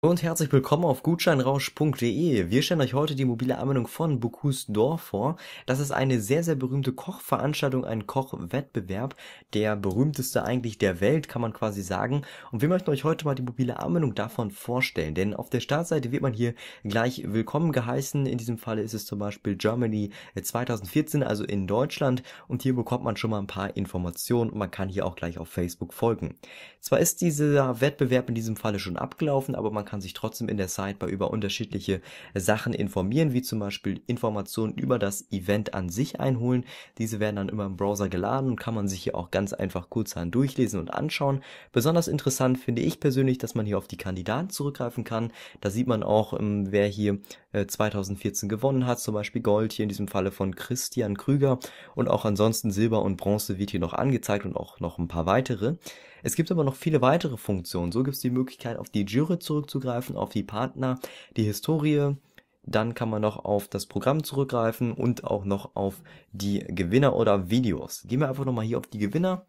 und herzlich willkommen auf gutscheinrausch.de. Wir stellen euch heute die mobile Anwendung von Bukus d'Or vor. Das ist eine sehr, sehr berühmte Kochveranstaltung, ein Kochwettbewerb, der berühmteste eigentlich der Welt, kann man quasi sagen. Und wir möchten euch heute mal die mobile Anwendung davon vorstellen, denn auf der Startseite wird man hier gleich willkommen geheißen. In diesem Falle ist es zum Beispiel Germany 2014, also in Deutschland. Und hier bekommt man schon mal ein paar Informationen und man kann hier auch gleich auf Facebook folgen. Zwar ist dieser Wettbewerb in diesem Falle schon abgelaufen, aber man kann sich trotzdem in der Sidebar über unterschiedliche Sachen informieren, wie zum Beispiel Informationen über das Event an sich einholen. Diese werden dann immer im Browser geladen und kann man sich hier auch ganz einfach kurzerhand durchlesen und anschauen. Besonders interessant finde ich persönlich, dass man hier auf die Kandidaten zurückgreifen kann. Da sieht man auch, ähm, wer hier 2014 äh, gewonnen hat, zum Beispiel Gold hier in diesem Falle von Christian Krüger und auch ansonsten Silber und Bronze wird hier noch angezeigt und auch noch ein paar weitere. Es gibt aber noch viele weitere Funktionen. So gibt es die Möglichkeit, auf die Jury zurückzugreifen, auf die Partner, die Historie, dann kann man noch auf das Programm zurückgreifen und auch noch auf die Gewinner oder Videos. Gehen wir einfach nochmal hier auf die Gewinner.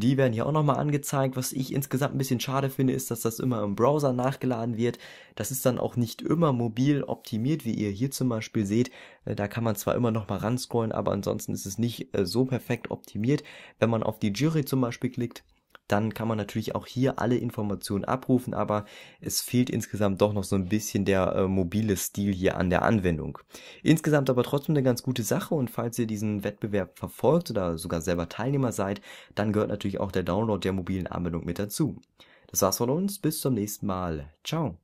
Die werden hier auch nochmal angezeigt. Was ich insgesamt ein bisschen schade finde, ist, dass das immer im Browser nachgeladen wird. Das ist dann auch nicht immer mobil optimiert, wie ihr hier zum Beispiel seht. Äh, da kann man zwar immer nochmal ranscrollen, aber ansonsten ist es nicht äh, so perfekt optimiert. Wenn man auf die Jury zum Beispiel klickt, dann kann man natürlich auch hier alle Informationen abrufen, aber es fehlt insgesamt doch noch so ein bisschen der äh, mobile Stil hier an der Anwendung. Insgesamt aber trotzdem eine ganz gute Sache und falls ihr diesen Wettbewerb verfolgt oder sogar selber Teilnehmer seid, dann gehört natürlich auch der Download der mobilen Anwendung mit dazu. Das war's von uns, bis zum nächsten Mal. Ciao.